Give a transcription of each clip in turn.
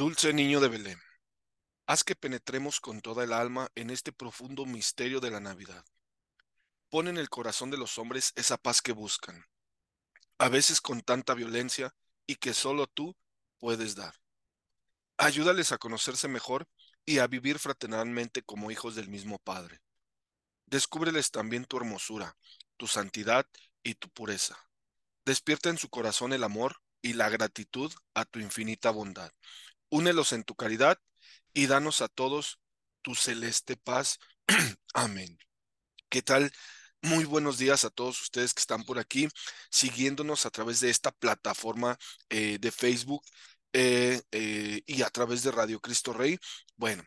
Dulce niño de Belén, haz que penetremos con toda el alma en este profundo misterio de la Navidad. Pon en el corazón de los hombres esa paz que buscan, a veces con tanta violencia y que solo tú puedes dar. Ayúdales a conocerse mejor y a vivir fraternalmente como hijos del mismo Padre. Descúbreles también tu hermosura, tu santidad y tu pureza. Despierta en su corazón el amor y la gratitud a tu infinita bondad únelos en tu caridad y danos a todos tu celeste paz. Amén. ¿Qué tal? Muy buenos días a todos ustedes que están por aquí siguiéndonos a través de esta plataforma eh, de Facebook eh, eh, y a través de Radio Cristo Rey. Bueno,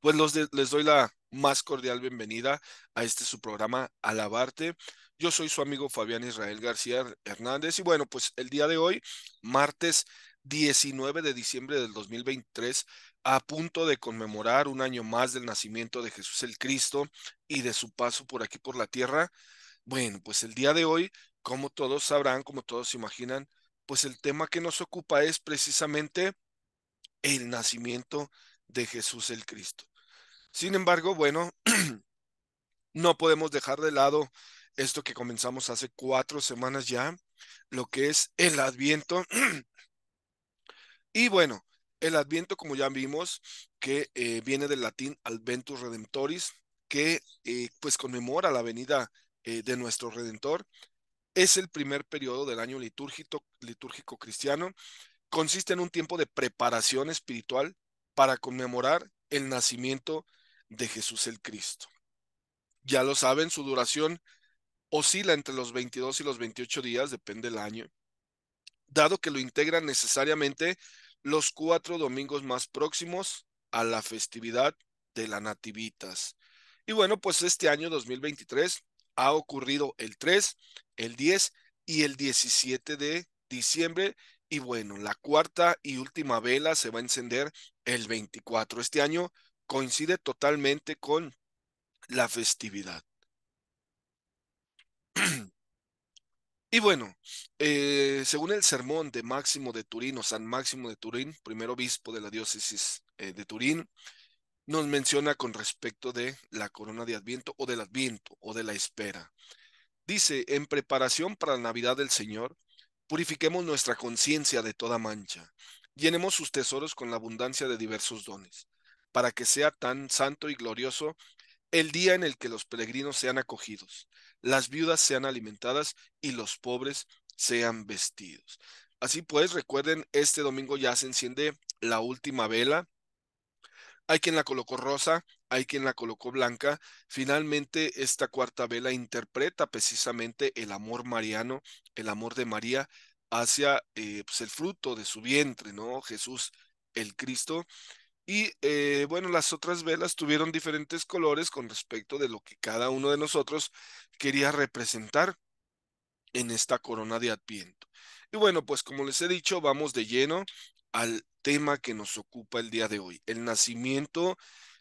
pues los les doy la más cordial bienvenida a este su programa Alabarte. Yo soy su amigo Fabián Israel García Hernández y bueno, pues el día de hoy, martes 19 de diciembre del 2023, a punto de conmemorar un año más del nacimiento de Jesús el Cristo y de su paso por aquí por la tierra. Bueno, pues el día de hoy, como todos sabrán, como todos imaginan, pues el tema que nos ocupa es precisamente el nacimiento de Jesús el Cristo. Sin embargo, bueno, no podemos dejar de lado esto que comenzamos hace cuatro semanas ya, lo que es el adviento Y bueno, el adviento, como ya vimos, que eh, viene del latín adventus redemptoris, que eh, pues conmemora la venida eh, de nuestro redentor, es el primer periodo del año litúrgico, litúrgico cristiano. Consiste en un tiempo de preparación espiritual para conmemorar el nacimiento de Jesús el Cristo. Ya lo saben, su duración oscila entre los 22 y los 28 días, depende del año dado que lo integran necesariamente los cuatro domingos más próximos a la festividad de la Nativitas. Y bueno, pues este año 2023 ha ocurrido el 3, el 10 y el 17 de diciembre. Y bueno, la cuarta y última vela se va a encender el 24. Este año coincide totalmente con la festividad. Y bueno, eh, según el sermón de Máximo de Turín o San Máximo de Turín, primer obispo de la diócesis eh, de Turín, nos menciona con respecto de la corona de Adviento o del Adviento o de la espera. Dice, en preparación para la Navidad del Señor, purifiquemos nuestra conciencia de toda mancha, llenemos sus tesoros con la abundancia de diversos dones, para que sea tan santo y glorioso el día en el que los peregrinos sean acogidos, las viudas sean alimentadas y los pobres sean vestidos. Así pues, recuerden, este domingo ya se enciende la última vela. Hay quien la colocó rosa, hay quien la colocó blanca. Finalmente, esta cuarta vela interpreta precisamente el amor mariano, el amor de María hacia eh, pues, el fruto de su vientre, ¿no? Jesús el Cristo. Y eh, bueno, las otras velas tuvieron diferentes colores con respecto de lo que cada uno de nosotros quería representar en esta corona de Adviento. Y bueno, pues como les he dicho, vamos de lleno al tema que nos ocupa el día de hoy, el nacimiento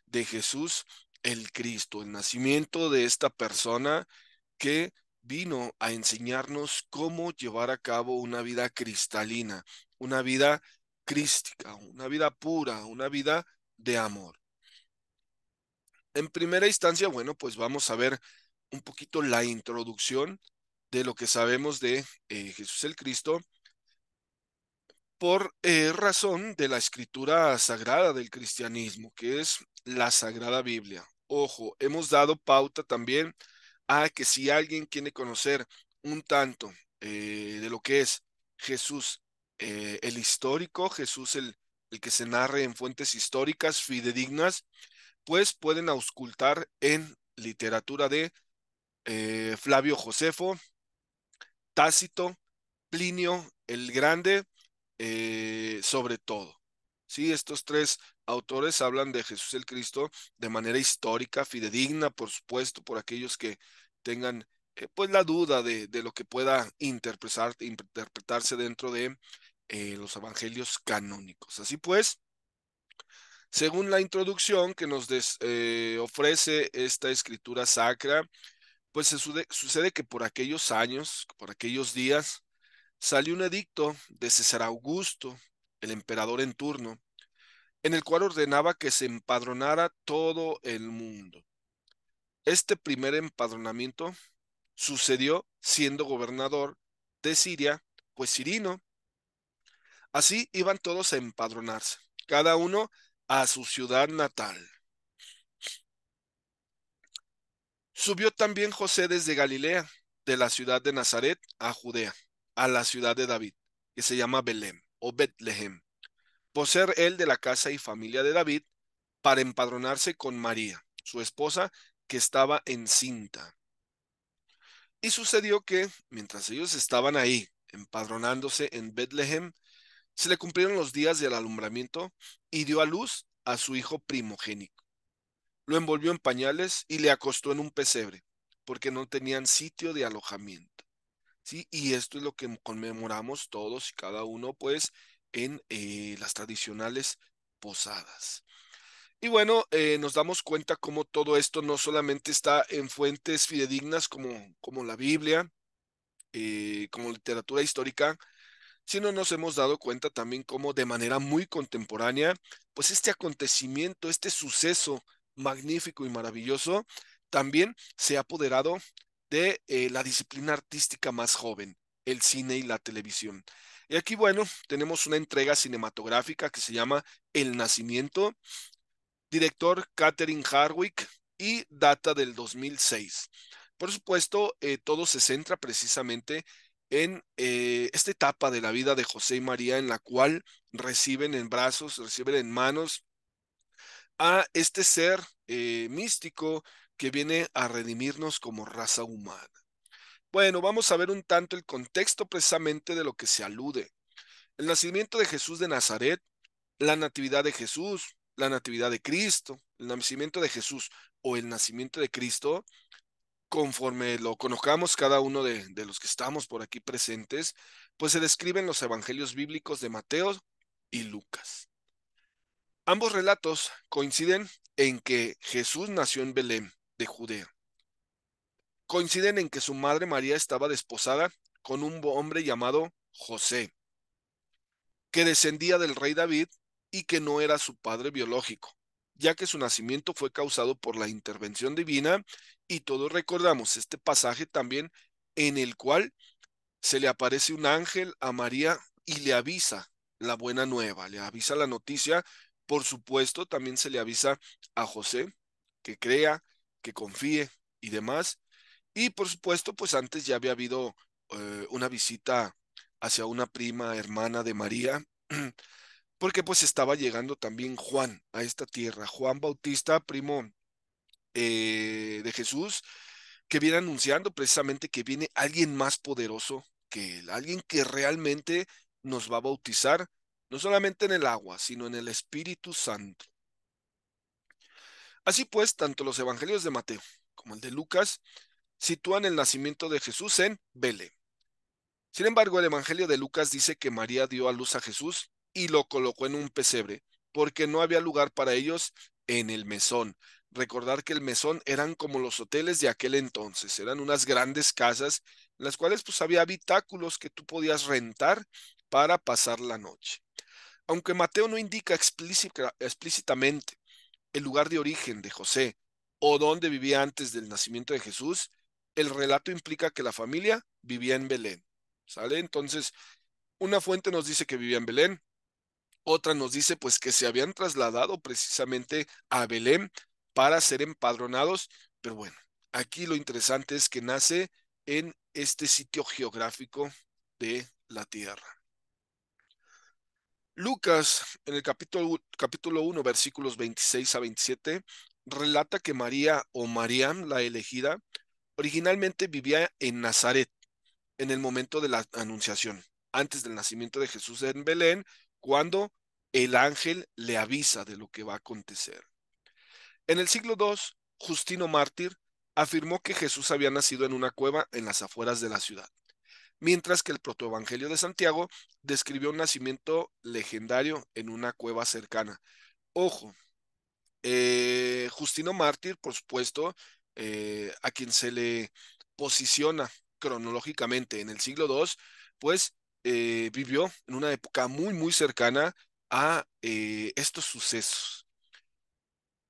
de Jesús el Cristo, el nacimiento de esta persona que vino a enseñarnos cómo llevar a cabo una vida cristalina, una vida una vida pura, una vida de amor. En primera instancia, bueno, pues vamos a ver un poquito la introducción de lo que sabemos de eh, Jesús el Cristo por eh, razón de la escritura sagrada del cristianismo, que es la Sagrada Biblia. Ojo, hemos dado pauta también a que si alguien quiere conocer un tanto eh, de lo que es Jesús eh, el histórico, Jesús el, el que se narre en fuentes históricas fidedignas, pues pueden auscultar en literatura de eh, Flavio Josefo, Tácito, Plinio el Grande, eh, sobre todo. Sí, estos tres autores hablan de Jesús el Cristo de manera histórica, fidedigna, por supuesto, por aquellos que tengan pues la duda de, de, lo que pueda interpretarse dentro de eh, los evangelios canónicos. Así pues, según la introducción que nos eh, ofrece esta escritura sacra, pues sucede que por aquellos años, por aquellos días, salió un edicto de César Augusto, el emperador en turno, en el cual ordenaba que se empadronara todo el mundo. Este primer empadronamiento sucedió siendo gobernador de Siria, pues Sirino, Así iban todos a empadronarse, cada uno a su ciudad natal. Subió también José desde Galilea, de la ciudad de Nazaret a Judea, a la ciudad de David, que se llama Belém o Betlehem, por ser él de la casa y familia de David, para empadronarse con María, su esposa, que estaba encinta. Y sucedió que, mientras ellos estaban ahí, empadronándose en Betlehem, se le cumplieron los días del alumbramiento y dio a luz a su hijo primogénico. Lo envolvió en pañales y le acostó en un pesebre, porque no tenían sitio de alojamiento. ¿Sí? Y esto es lo que conmemoramos todos y cada uno, pues, en eh, las tradicionales posadas. Y bueno, eh, nos damos cuenta cómo todo esto no solamente está en fuentes fidedignas como, como la Biblia, eh, como literatura histórica, sino nos hemos dado cuenta también cómo de manera muy contemporánea, pues este acontecimiento, este suceso magnífico y maravilloso, también se ha apoderado de eh, la disciplina artística más joven, el cine y la televisión. Y aquí, bueno, tenemos una entrega cinematográfica que se llama El Nacimiento, director Catherine Harwick y data del 2006. Por supuesto, eh, todo se centra precisamente en eh, esta etapa de la vida de José y María en la cual reciben en brazos, reciben en manos a este ser eh, místico que viene a redimirnos como raza humana. Bueno, vamos a ver un tanto el contexto precisamente de lo que se alude. El nacimiento de Jesús de Nazaret, la natividad de Jesús, la natividad de Cristo, el nacimiento de Jesús o el nacimiento de Cristo conforme lo conozcamos cada uno de, los que estamos por aquí presentes, pues se describen los evangelios bíblicos de Mateo y Lucas. Ambos relatos coinciden en que Jesús nació en Belén de Judea. Coinciden en que su madre María estaba desposada con un hombre llamado José, que descendía del rey David y que no era su padre biológico ya que su nacimiento fue causado por la intervención divina y todos recordamos este pasaje también en el cual se le aparece un ángel a María y le avisa la buena nueva, le avisa la noticia, por supuesto también se le avisa a José que crea, que confíe y demás. Y por supuesto, pues antes ya había habido eh, una visita hacia una prima hermana de María porque pues estaba llegando también Juan a esta tierra, Juan Bautista, primo eh, de Jesús, que viene anunciando precisamente que viene alguien más poderoso que él, alguien que realmente nos va a bautizar, no solamente en el agua, sino en el Espíritu Santo. Así pues, tanto los evangelios de Mateo como el de Lucas sitúan el nacimiento de Jesús en Belén. Sin embargo, el evangelio de Lucas dice que María dio a luz a Jesús y lo colocó en un pesebre, porque no había lugar para ellos en el mesón. Recordar que el mesón eran como los hoteles de aquel entonces, eran unas grandes casas en las cuales pues había habitáculos que tú podías rentar para pasar la noche. Aunque Mateo no indica explícitamente el lugar de origen de José o dónde vivía antes del nacimiento de Jesús, el relato implica que la familia vivía en Belén. ¿Sale? Entonces, una fuente nos dice que vivía en Belén, otra nos dice pues que se habían trasladado precisamente a Belén para ser empadronados, pero bueno, aquí lo interesante es que nace en este sitio geográfico de la tierra. Lucas, en el capítulo, capítulo 1, versículos 26 a 27, relata que María o Mariam, la elegida, originalmente vivía en Nazaret en el momento de la anunciación. Antes del nacimiento de Jesús en Belén, cuando el ángel le avisa de lo que va a acontecer. En el siglo II, Justino Mártir afirmó que Jesús había nacido en una cueva en las afueras de la ciudad, mientras que el protoevangelio de Santiago describió un nacimiento legendario en una cueva cercana. Ojo, eh, Justino Mártir, por supuesto, eh, a quien se le posiciona cronológicamente en el siglo II, pues eh, vivió en una época muy, muy cercana a eh, estos sucesos.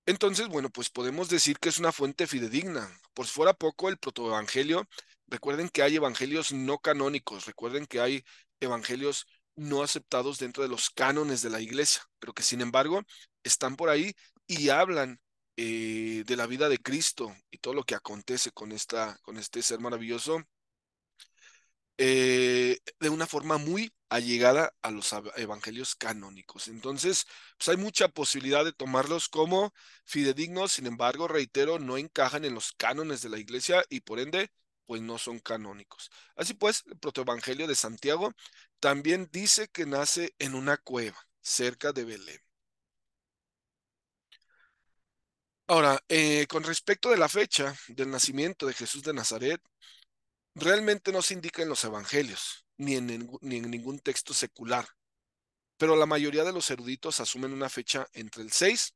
Entonces, bueno, pues podemos decir que es una fuente fidedigna. Por si fuera poco, el protoevangelio, recuerden que hay evangelios no canónicos, recuerden que hay evangelios no aceptados dentro de los cánones de la iglesia, pero que sin embargo están por ahí y hablan eh, de la vida de Cristo y todo lo que acontece con, esta, con este ser maravilloso eh, de una forma muy allegada a los evangelios canónicos. Entonces, pues hay mucha posibilidad de tomarlos como fidedignos, sin embargo, reitero, no encajan en los cánones de la iglesia y por ende, pues no son canónicos. Así pues, el protoevangelio de Santiago también dice que nace en una cueva cerca de Belén. Ahora, eh, con respecto de la fecha del nacimiento de Jesús de Nazaret, realmente no se indica en los evangelios, ni en, ningún texto secular, pero la mayoría de los eruditos asumen una fecha entre el 6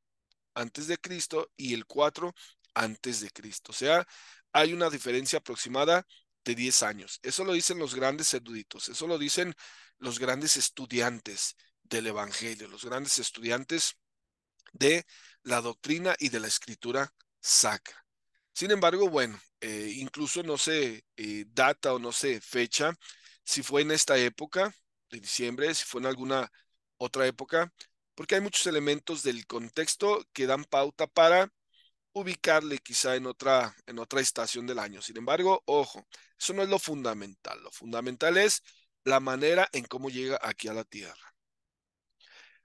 antes de Cristo y el 4 antes de Cristo. O sea, hay una diferencia aproximada de 10 años. Eso lo dicen los grandes eruditos, eso lo dicen los grandes estudiantes del Evangelio, los grandes estudiantes de la doctrina y de la escritura sacra. Sin embargo, bueno, eh, incluso no se eh, data o no se fecha si fue en esta época de diciembre, si fue en alguna otra época, porque hay muchos elementos del contexto que dan pauta para ubicarle quizá en otra, en otra estación del año. Sin embargo, ojo, eso no es lo fundamental. Lo fundamental es la manera en cómo llega aquí a la Tierra.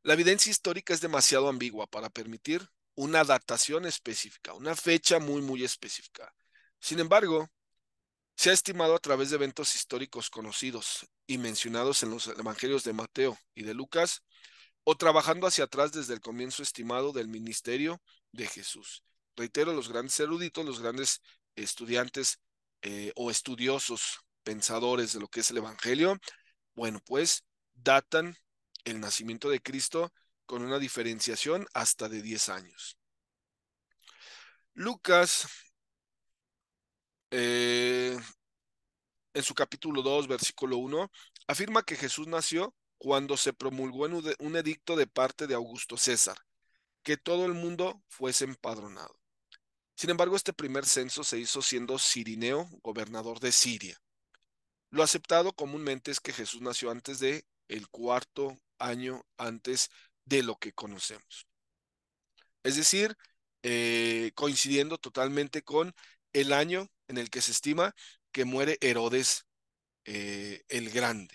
La evidencia histórica es demasiado ambigua para permitir una datación específica, una fecha muy, muy específica. Sin embargo, se ha estimado a través de eventos históricos conocidos y mencionados en los evangelios de Mateo y de Lucas, o trabajando hacia atrás desde el comienzo estimado del ministerio de Jesús. Reitero, los grandes eruditos, los grandes estudiantes eh, o estudiosos, pensadores de lo que es el Evangelio, bueno, pues datan el nacimiento de Cristo con una diferenciación hasta de 10 años. Lucas, eh, en su capítulo 2, versículo 1, afirma que Jesús nació cuando se promulgó un edicto de parte de Augusto César, que todo el mundo fuese empadronado. Sin embargo, este primer censo se hizo siendo Cirineo, gobernador de Siria. Lo aceptado comúnmente es que Jesús nació antes de el cuarto año antes de de lo que conocemos. Es decir, eh, coincidiendo totalmente con el año en el que se estima que muere Herodes eh, el Grande.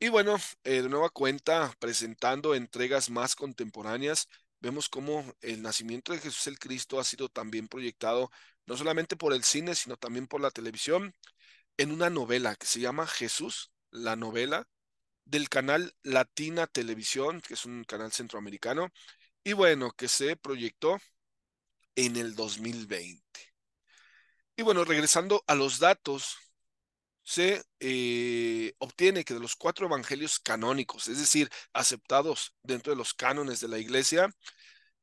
Y bueno, eh, de nueva cuenta, presentando entregas más contemporáneas, vemos cómo el nacimiento de Jesús el Cristo ha sido también proyectado no solamente por el cine, sino también por la televisión, en una novela que se llama Jesús, la novela, del canal Latina Televisión, que es un canal centroamericano, y bueno, que se proyectó en el 2020. Y bueno, regresando a los datos, se eh, obtiene que de los cuatro evangelios canónicos, es decir, aceptados dentro de los cánones de la iglesia,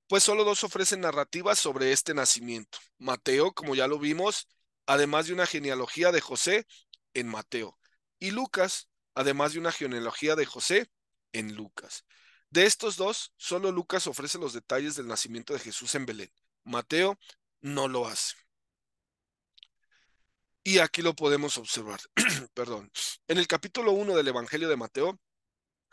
pues solo dos ofrecen narrativas sobre este nacimiento. Mateo, como ya lo vimos, además de una genealogía de José en Mateo, y Lucas, además de una genealogía de José en Lucas. De estos dos, solo Lucas ofrece los detalles del nacimiento de Jesús en Belén. Mateo no lo hace. Y aquí lo podemos observar. Perdón. En el capítulo 1 del Evangelio de Mateo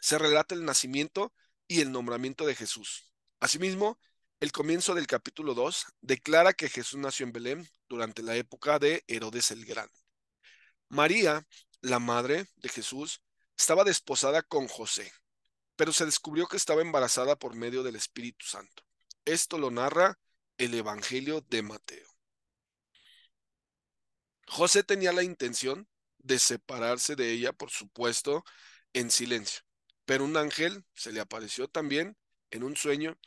se relata el nacimiento y el nombramiento de Jesús. Asimismo, el comienzo del capítulo 2 declara que Jesús nació en Belén durante la época de Herodes el Grande. María la madre de Jesús, estaba desposada con José, pero se descubrió que estaba embarazada por medio del Espíritu Santo. Esto lo narra el Evangelio de Mateo. José tenía la intención de separarse de ella, por supuesto, en silencio, pero un ángel se le apareció también en un sueño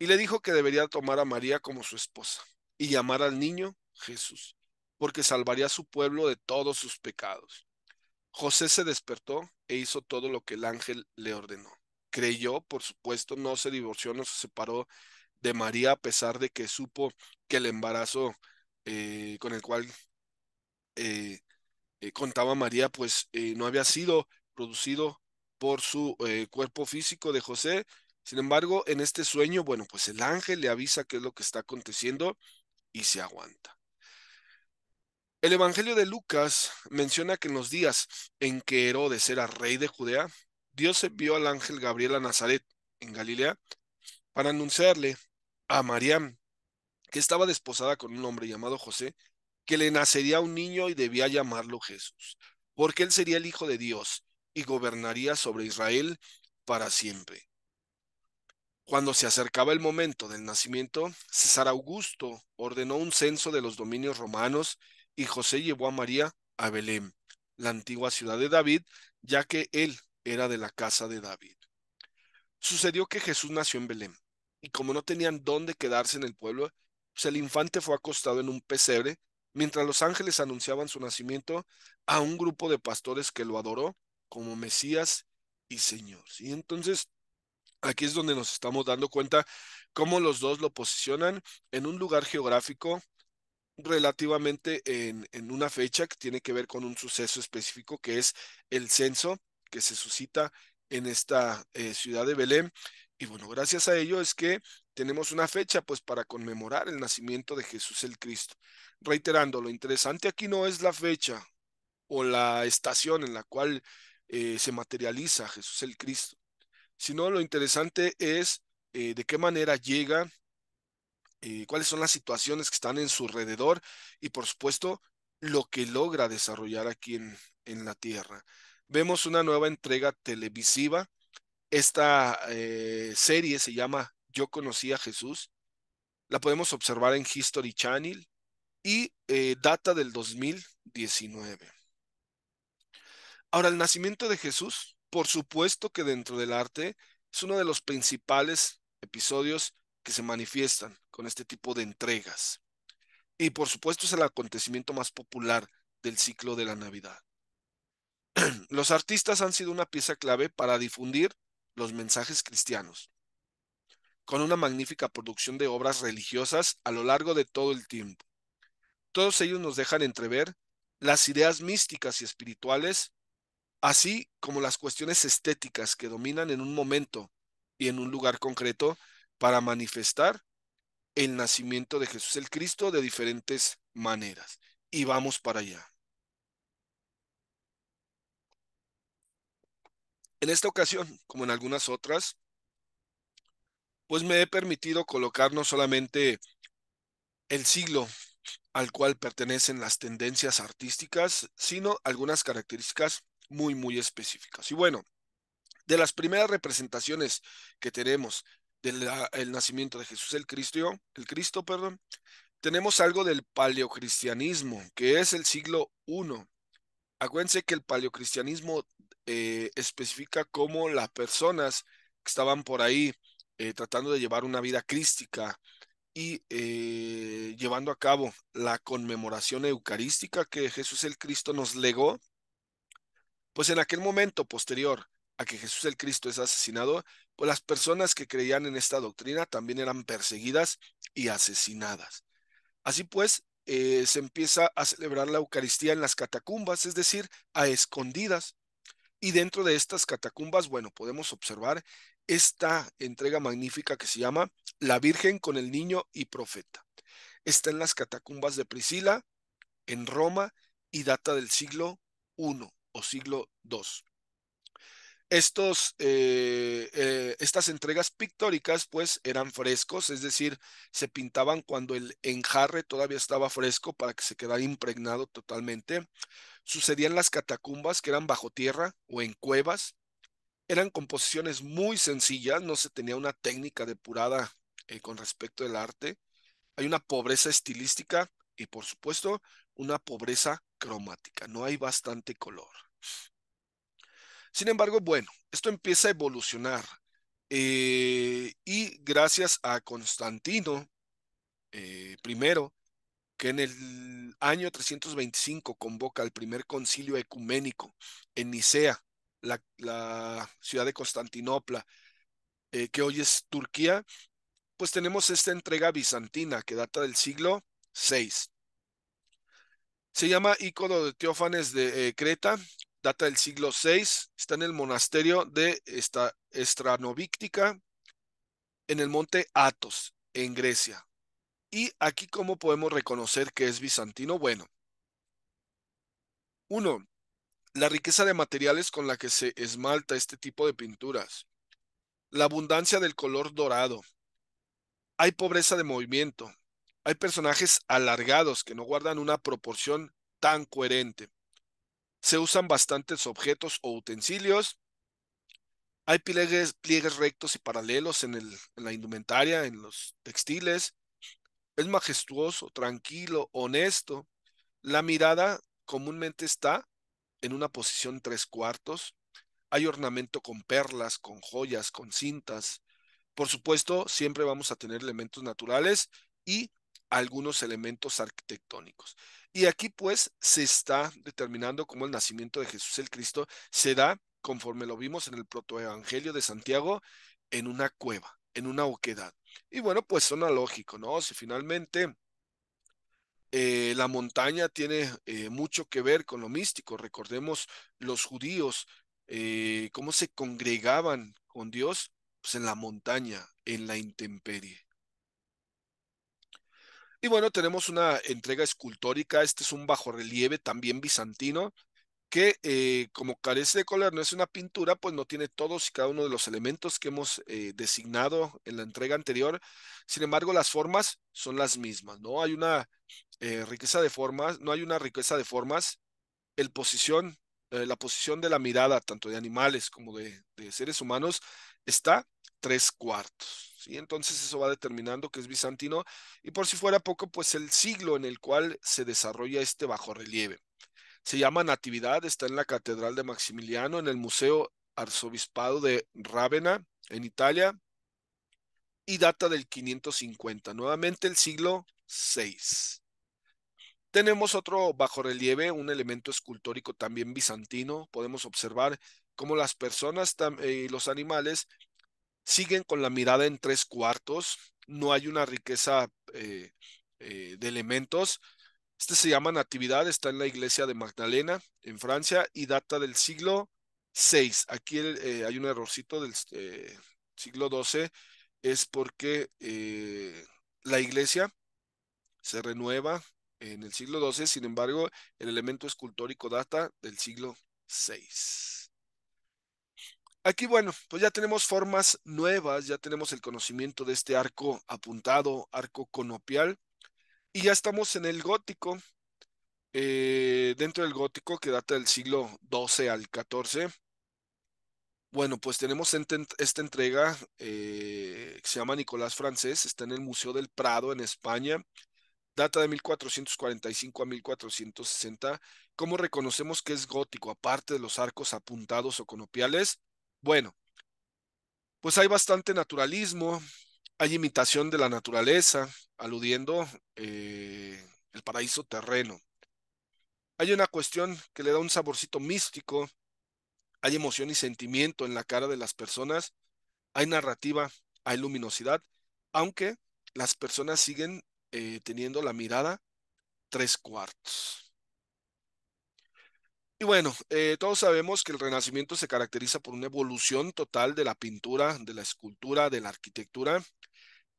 y le dijo que debería tomar a María como su esposa y llamar al niño Jesús, porque salvaría a su pueblo de todos sus pecados. José se despertó e hizo todo lo que el ángel le ordenó. Creyó, por supuesto, no se divorció, no se separó de María a pesar de que supo que el embarazo eh, con el cual eh, eh, contaba María, pues no había sido producido por su cuerpo físico de José. Sin embargo, en este sueño, bueno, pues el ángel le avisa qué es lo que está aconteciendo y se aguanta. El Evangelio de Lucas menciona que en los días en que Herodes era rey de Judea, Dios envió al ángel Gabriel a Nazaret, en Galilea, para anunciarle a Mariam, que estaba desposada con un hombre llamado José, que le nacería un niño y debía llamarlo Jesús, porque él sería el Hijo de Dios y gobernaría sobre Israel para siempre. Cuando se acercaba el momento del nacimiento, César Augusto ordenó un censo de los dominios romanos y José llevó a María a Belén, la antigua ciudad de David, ya que él era de la casa de David. Sucedió que Jesús nació en Belén, y como no tenían dónde quedarse en el pueblo, pues el infante fue acostado en un pesebre, mientras los ángeles anunciaban su nacimiento a un grupo de pastores que lo adoró como Mesías y Señor. Y entonces aquí es donde nos estamos dando cuenta cómo los dos lo posicionan en un lugar geográfico relativamente en, una fecha que tiene que ver con un suceso específico que es el censo que se suscita en esta eh, ciudad de Belén. Y bueno, gracias a ello es que tenemos una fecha pues para conmemorar el nacimiento de Jesús el Cristo. Reiterando, lo interesante aquí no es la fecha o la estación en la cual eh, se materializa Jesús el Cristo, sino lo interesante es eh, de qué manera llega eh, cuáles son las situaciones que están en su alrededor y por supuesto lo que logra desarrollar aquí en, en la Tierra. Vemos una nueva entrega televisiva. Esta eh, serie se llama Yo conocí a Jesús. La podemos observar en History Channel y eh, data del 2019. Ahora, el nacimiento de Jesús, por supuesto que dentro del arte, es uno de los principales episodios se manifiestan con este tipo de entregas. Y por supuesto es el acontecimiento más popular del ciclo de la Navidad. Los artistas han sido una pieza clave para difundir los mensajes cristianos, con una magnífica producción de obras religiosas a lo largo de todo el tiempo. Todos ellos nos dejan entrever las ideas místicas y espirituales, así como las cuestiones estéticas que dominan en un momento y en un lugar concreto para manifestar el nacimiento de Jesús el Cristo de diferentes maneras. Y vamos para allá. En esta ocasión, como en algunas otras, pues me he permitido colocar no solamente el siglo al cual pertenecen las tendencias artísticas, sino algunas características muy, muy específicas. Y bueno, de las primeras representaciones que tenemos del ah, el nacimiento de Jesús el Cristo, el Cristo, perdón, tenemos algo del paleocristianismo, que es el siglo I. Acuérdense que el paleocristianismo eh, especifica cómo las personas que estaban por ahí eh, tratando de llevar una vida crística y eh, llevando a cabo la conmemoración eucarística que Jesús el Cristo nos legó, pues en aquel momento posterior a que Jesús el Cristo es asesinado, las personas que creían en esta doctrina también eran perseguidas y asesinadas. Así pues, eh, se empieza a celebrar la Eucaristía en las catacumbas, es decir, a escondidas. Y dentro de estas catacumbas, bueno, podemos observar esta entrega magnífica que se llama La Virgen con el Niño y Profeta. Está en las catacumbas de Priscila, en Roma, y data del siglo I o siglo II. Estos, eh, eh, estas entregas pictóricas pues eran frescos, es decir, se pintaban cuando el enjarre todavía estaba fresco para que se quedara impregnado totalmente. Sucedían las catacumbas que eran bajo tierra o en cuevas. Eran composiciones muy sencillas, no se tenía una técnica depurada eh, con respecto al arte. Hay una pobreza estilística y por supuesto una pobreza cromática, no hay bastante color. Sin embargo, bueno, esto empieza a evolucionar eh, y gracias a Constantino eh, I, que en el año 325 convoca el primer concilio ecuménico en Nicea, la, ciudad de Constantinopla, eh, que hoy es Turquía, pues tenemos esta entrega bizantina que data del siglo VI. Se llama Ícodo de Teófanes de Creta data del siglo VI, está en el monasterio de esta Estranovíctica, en el monte Athos, en Grecia. Y aquí, ¿cómo podemos reconocer que es bizantino? Bueno, uno, la riqueza de materiales con la que se esmalta este tipo de pinturas, la abundancia del color dorado, hay pobreza de movimiento, hay personajes alargados que no guardan una proporción tan coherente. Se usan bastantes objetos o utensilios. Hay pliegues, rectos y paralelos en, en la indumentaria, en los textiles. Es majestuoso, tranquilo, honesto. La mirada comúnmente está en una posición tres cuartos. Hay ornamento con perlas, con joyas, con cintas. Por supuesto, siempre vamos a tener elementos naturales y algunos elementos arquitectónicos. Y aquí pues se está determinando cómo el nacimiento de Jesús el Cristo se da, conforme lo vimos en el protoevangelio de Santiago, en una cueva, en una oquedad. Y bueno, pues suena lógico, ¿no? Si finalmente eh, la montaña tiene eh, mucho que ver con lo místico, recordemos los judíos, eh, cómo se congregaban con Dios, pues en la montaña, en la intemperie. Y bueno, tenemos una entrega escultórica, este es un bajorrelieve también bizantino, que eh, como carece de color, no es una pintura, pues no tiene todos y cada uno de los elementos que hemos eh, designado en la entrega anterior. Sin embargo, las formas son las mismas, ¿no? Hay una eh, riqueza de formas, no hay una riqueza de formas. El posición, la posición de la mirada, tanto de animales como de seres humanos, está tres cuartos entonces eso va determinando que es bizantino y por si fuera poco, pues el siglo en el cual se desarrolla este bajorrelieve. Se llama Natividad, está en la Catedral de Maximiliano, en el Museo Arzobispado de Rávena, en Italia, y data del 550, nuevamente el siglo VI. Tenemos otro bajorrelieve, un elemento escultórico también bizantino. Podemos observar cómo las personas eh, y los animales siguen con la mirada en tres cuartos, no hay una riqueza eh, eh, de elementos. Este se llama Natividad, está en la iglesia de Magdalena, en Francia, y data del siglo VI. Aquí eh, hay un errorcito del siglo XII, es porque la iglesia se renueva en el siglo XII, sin embargo, el elemento escultórico data del siglo VI. Aquí, bueno, pues ya tenemos formas nuevas, ya tenemos el conocimiento de este arco apuntado, arco conopial, y ya estamos en el gótico, eh, dentro del gótico que data del siglo XII al XIV. Bueno, pues tenemos esta entrega eh, que se llama Nicolás Francés, está en el Museo del Prado en España, data de 1445 a 1460. ¿Cómo reconocemos que es gótico? Aparte de los arcos apuntados o conopiales, bueno, pues hay bastante naturalismo, hay imitación de la naturaleza, aludiendo eh, el paraíso terreno. Hay una cuestión que le da un saborcito místico, hay emoción y sentimiento en la cara de las personas, hay narrativa, hay luminosidad, aunque las personas siguen eh, teniendo la mirada tres cuartos. Y bueno, eh, todos sabemos que el Renacimiento se caracteriza por una evolución total de la pintura, de la escultura, de la arquitectura.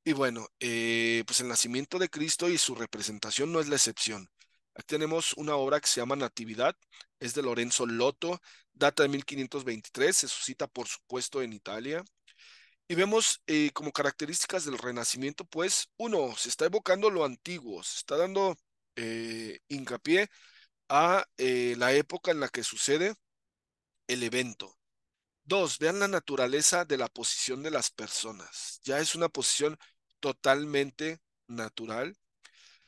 Y bueno, eh, pues el nacimiento de Cristo y su representación no es la excepción. Aquí tenemos una obra que se llama Natividad, es de Lorenzo Lotto, data de 1523, se suscita por supuesto en Italia. Y vemos eh, como características del Renacimiento, pues uno, se está evocando lo antiguo, se está dando hincapié a eh, la época en la que sucede el evento. Dos, vean la naturaleza de la posición de las personas. Ya es una posición totalmente natural.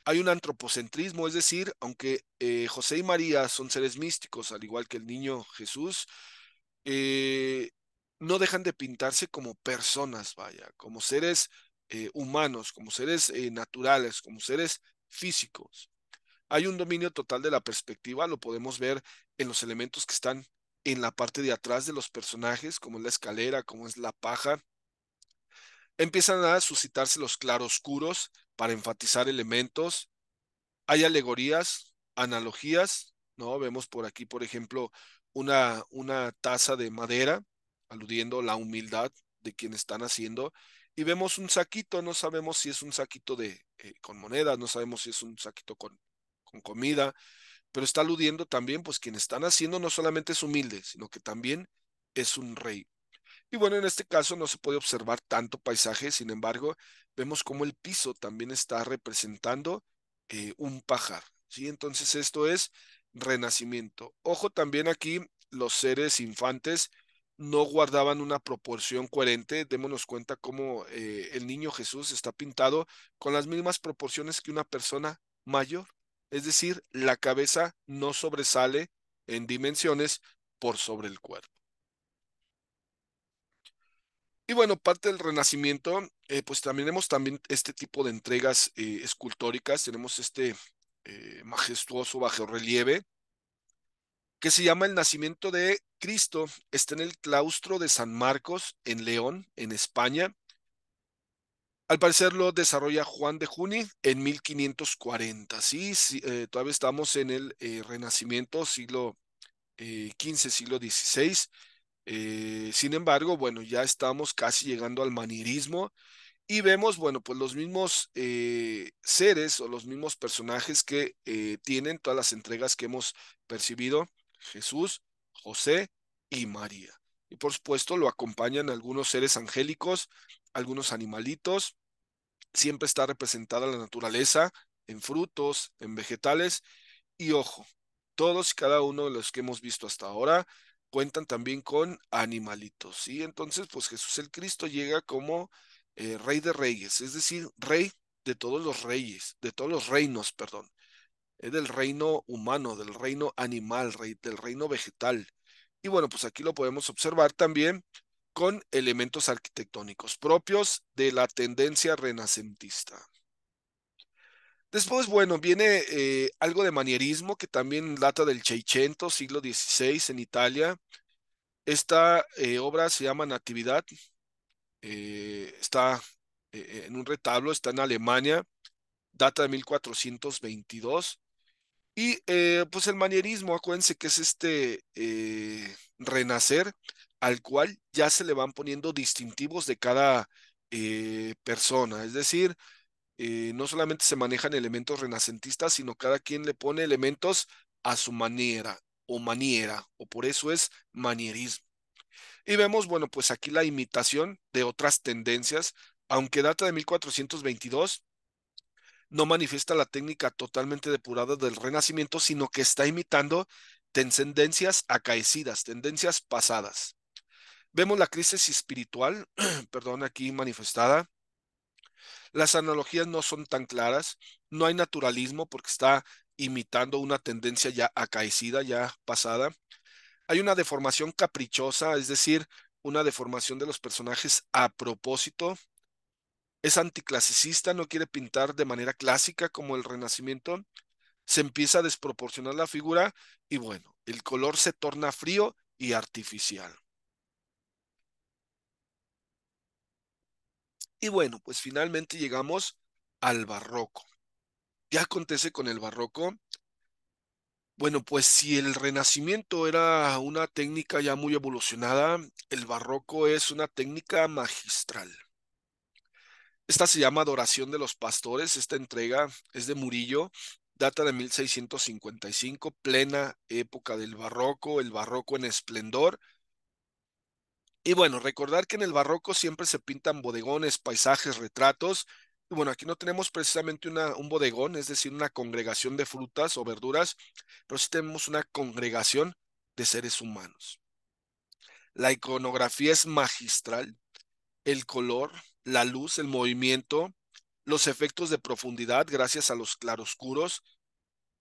Hay un antropocentrismo, es decir, aunque eh, José y María son seres místicos, al igual que el niño Jesús, eh, no dejan de pintarse como personas, vaya, como seres humanos, como seres naturales, como seres físicos. Hay un dominio total de la perspectiva, lo podemos ver en los elementos que están en la parte de atrás de los personajes, como es la escalera, como es la paja. Empiezan a suscitarse los claroscuros para enfatizar elementos. Hay alegorías, analogías, ¿no? Vemos por aquí, por ejemplo, una, una taza de madera, aludiendo la humildad de quien están haciendo. Y vemos un saquito, no sabemos si es un saquito de, eh, con monedas, no sabemos si es un saquito con, con comida, pero está aludiendo también, pues quien están haciendo no solamente es humilde, sino que también es un rey. Y bueno, en este caso no se puede observar tanto paisaje, sin embargo, vemos cómo el piso también está representando eh, un pajar. ¿sí? Entonces esto es renacimiento. Ojo también aquí, los seres infantes no guardaban una proporción coherente. Démonos cuenta cómo eh, el niño Jesús está pintado con las mismas proporciones que una persona mayor es decir, la cabeza no sobresale en dimensiones por sobre el cuerpo. Y bueno, parte del Renacimiento, eh, pues también tenemos también este tipo de entregas eh, escultóricas, tenemos este eh, majestuoso bajorrelieve que se llama El Nacimiento de Cristo, está en el claustro de San Marcos, en León, en España, al parecer lo desarrolla Juan de Juni en 1540, ¿sí? Eh, todavía estamos en el eh, Renacimiento, siglo XV, eh, siglo XVI. sin embargo, bueno, ya estamos casi llegando al manierismo y vemos, bueno, pues los mismos seres o los mismos personajes que tienen todas las entregas que hemos percibido, Jesús, José y María. Y por supuesto lo acompañan algunos seres angélicos, algunos animalitos, siempre está representada la naturaleza en frutos, en vegetales y ojo, todos y cada uno de los que hemos visto hasta ahora cuentan también con animalitos. Y entonces, pues Jesús el Cristo llega como eh, rey de reyes, es decir, rey de todos los reyes, de todos los reinos, perdón. Es del reino humano, del reino animal, rey, del reino vegetal. Y bueno, pues aquí lo podemos observar también con elementos arquitectónicos propios de la tendencia renacentista. Después, bueno, viene eh, algo de manierismo que también data del Seicento, siglo XVI en Italia. Esta eh, obra se llama Natividad, eh, está en un retablo, está en Alemania, data de 1422. Y pues el manierismo, acuérdense que es este renacer, al cual ya se le van poniendo distintivos de cada eh, persona. Es decir, eh, no solamente se manejan elementos renacentistas, sino cada quien le pone elementos a su manera o maniera, o por eso es manierismo. Y vemos, bueno, pues aquí la imitación de otras tendencias, aunque data de 1422, no manifiesta la técnica totalmente depurada del Renacimiento, sino que está imitando tendencias acaecidas, tendencias pasadas. Vemos la crisis espiritual, perdón, aquí manifestada. Las analogías no son tan claras, no hay naturalismo porque está imitando una tendencia ya acaecida, ya pasada. Hay una deformación caprichosa, es decir, una deformación de los personajes a propósito. Es anticlasicista, no quiere pintar de manera clásica como el Renacimiento. Se empieza a desproporcionar la figura y bueno, el color se torna frío y artificial. Y bueno, pues finalmente llegamos al barroco. ¿Qué acontece con el barroco? Bueno, pues si el renacimiento era una técnica ya muy evolucionada, el barroco es una técnica magistral. Esta se llama Adoración de los Pastores, esta entrega es de Murillo, data de 1655, plena época del barroco, el barroco en esplendor, y bueno, recordar que en el barroco siempre se pintan bodegones, paisajes, retratos. Y bueno, aquí no tenemos precisamente un bodegón, es decir, una congregación de frutas o verduras, pero sí tenemos una congregación de seres humanos. La iconografía es magistral. El color, la luz, el movimiento, los efectos de profundidad gracias a los claroscuros,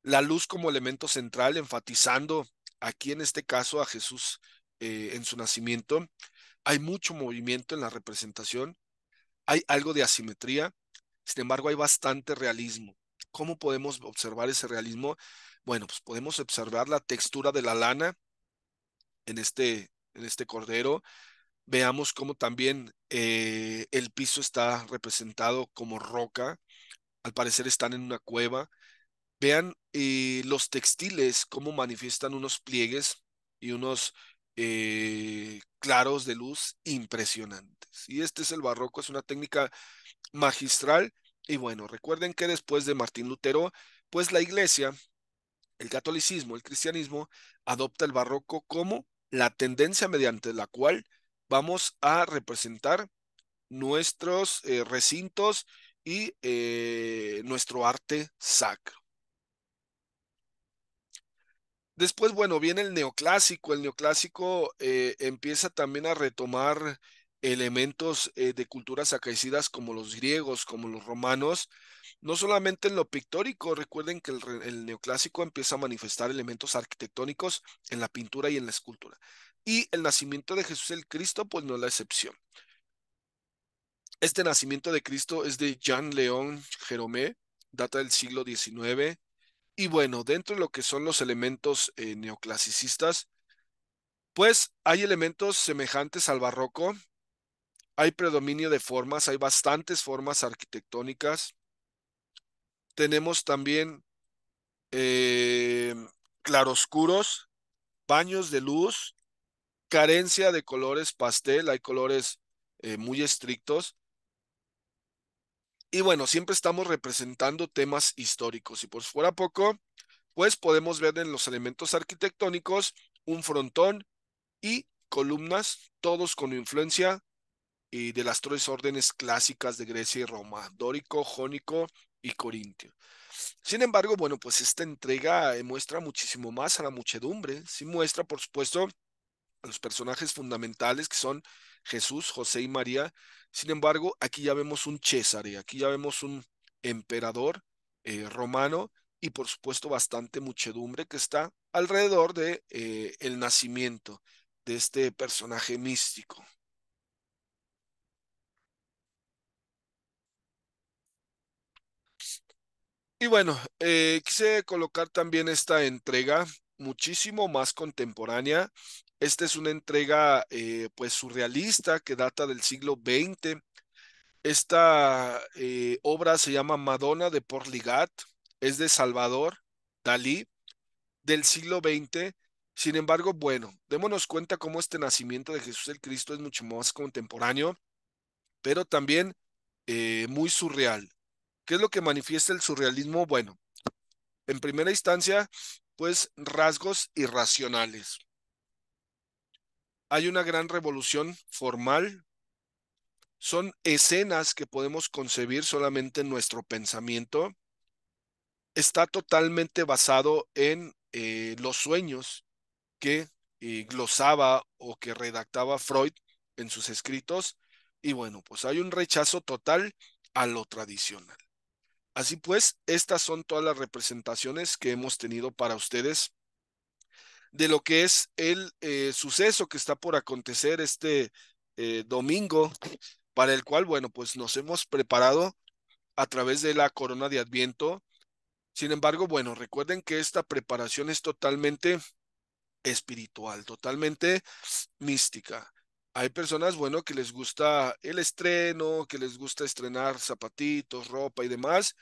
la luz como elemento central, enfatizando aquí en este caso a Jesús eh, en su nacimiento, hay mucho movimiento en la representación, hay algo de asimetría, sin embargo hay bastante realismo. ¿Cómo podemos observar ese realismo? Bueno, pues podemos observar la textura de la lana en este, en este cordero. Veamos cómo también eh, el piso está representado como roca. Al parecer están en una cueva. Vean eh, los textiles, cómo manifiestan unos pliegues y unos eh, claros de luz impresionantes. Y este es el barroco, es una técnica magistral. Y bueno, recuerden que después de Martín Lutero, pues la iglesia, el catolicismo, el cristianismo, adopta el barroco como la tendencia mediante la cual vamos a representar nuestros eh, recintos y eh, nuestro arte sacro. Después, bueno, viene el neoclásico. El neoclásico eh, empieza también a retomar elementos eh, de culturas acaecidas como los griegos, como los romanos, no solamente en lo pictórico, recuerden que el, el, neoclásico empieza a manifestar elementos arquitectónicos en la pintura y en la escultura. Y el nacimiento de Jesús el Cristo, pues no es la excepción. Este nacimiento de Cristo es de Jean León Jeromé, data del siglo XIX, y bueno, dentro de lo que son los elementos eh, neoclasicistas, pues hay elementos semejantes al barroco, hay predominio de formas, hay bastantes formas arquitectónicas. Tenemos también eh, claroscuros, baños de luz, carencia de colores pastel, hay colores eh, muy estrictos. Y bueno, siempre estamos representando temas históricos y por si fuera poco, pues podemos ver en los elementos arquitectónicos un frontón y columnas, todos con influencia eh, de las tres órdenes clásicas de Grecia y Roma, dórico, jónico y corintio. Sin embargo, bueno, pues esta entrega eh, muestra muchísimo más a la muchedumbre, sí muestra, por supuesto, a los personajes fundamentales que son Jesús, José y María. Sin embargo, aquí ya vemos un César, aquí ya vemos un emperador eh, romano y por supuesto bastante muchedumbre que está alrededor de eh, el nacimiento de este personaje místico. Y bueno, eh, quise colocar también esta entrega muchísimo más contemporánea esta es una entrega eh, pues surrealista que data del siglo XX. Esta eh, obra se llama Madonna de Port Ligat, es de Salvador Dalí del siglo XX. Sin embargo, bueno, démonos cuenta cómo este nacimiento de Jesús el Cristo es mucho más contemporáneo, pero también eh, muy surreal. ¿Qué es lo que manifiesta el surrealismo? Bueno, en primera instancia, pues rasgos irracionales hay una gran revolución formal. Son escenas que podemos concebir solamente en nuestro pensamiento. Está totalmente basado en eh, los sueños que eh, glosaba o que redactaba Freud en sus escritos. Y bueno, pues hay un rechazo total a lo tradicional. Así pues, estas son todas las representaciones que hemos tenido para ustedes de lo que es el eh, suceso que está por acontecer este eh, domingo, para el cual, bueno, pues nos hemos preparado a través de la corona de Adviento. Sin embargo, bueno, recuerden que esta preparación es totalmente espiritual, totalmente mística. Hay personas, bueno, que les gusta el estreno, que les gusta estrenar zapatitos, ropa y demás.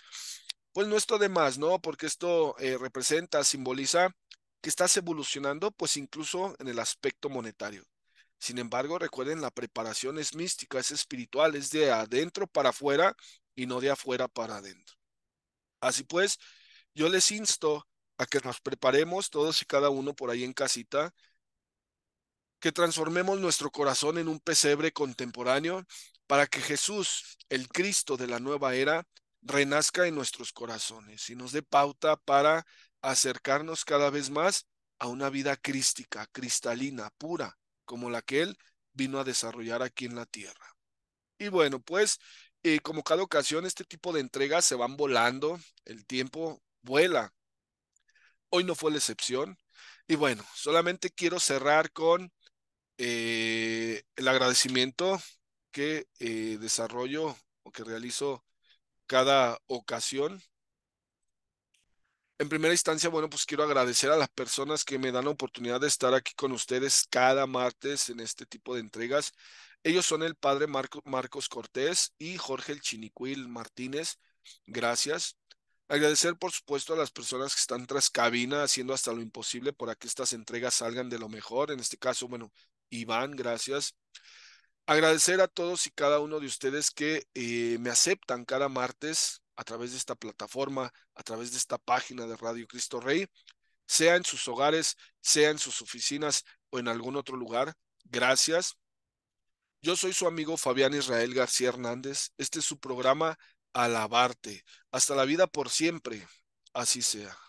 Pues no esto de más, ¿no? Porque esto eh, representa, simboliza que estás evolucionando, pues incluso en el aspecto monetario. Sin embargo, recuerden, la preparación es mística, es espiritual, es de adentro para afuera y no de afuera para adentro. Así pues, yo les insto a que nos preparemos todos y cada uno por ahí en casita, que transformemos nuestro corazón en un pesebre contemporáneo para que Jesús, el Cristo de la nueva era, renazca en nuestros corazones y nos dé pauta para acercarnos cada vez más a una vida crística, cristalina, pura, como la que Él vino a desarrollar aquí en la tierra. Y bueno, pues eh, como cada ocasión este tipo de entregas se van volando, el tiempo vuela. Hoy no fue la excepción. Y bueno, solamente quiero cerrar con eh, el agradecimiento que eh, desarrollo o que realizo cada ocasión en primera instancia, bueno, pues quiero agradecer a las personas que me dan la oportunidad de estar aquí con ustedes cada martes en este tipo de entregas. Ellos son el padre Marcos Cortés y Jorge El Chinicuil Martínez. Gracias. Agradecer, por supuesto, a las personas que están tras cabina haciendo hasta lo imposible para que estas entregas salgan de lo mejor. En este caso, bueno, Iván, gracias. Agradecer a todos y cada uno de ustedes que eh, me aceptan cada martes a través de esta plataforma, a través de esta página de Radio Cristo Rey, sea en sus hogares, sea en sus oficinas o en algún otro lugar. Gracias. Yo soy su amigo Fabián Israel García Hernández. Este es su programa Alabarte. Hasta la vida por siempre. Así sea.